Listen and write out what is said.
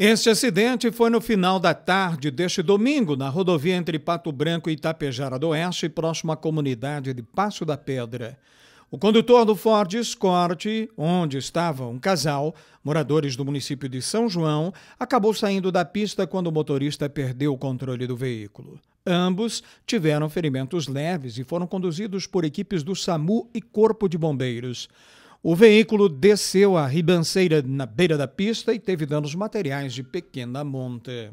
Este acidente foi no final da tarde deste domingo, na rodovia entre Pato Branco e Itapejara do Oeste, próximo à comunidade de Passo da Pedra. O condutor do Ford Escort, onde estava um casal, moradores do município de São João, acabou saindo da pista quando o motorista perdeu o controle do veículo. Ambos tiveram ferimentos leves e foram conduzidos por equipes do SAMU e Corpo de Bombeiros. O veículo desceu a ribanceira na beira da pista e teve danos materiais de pequena monta.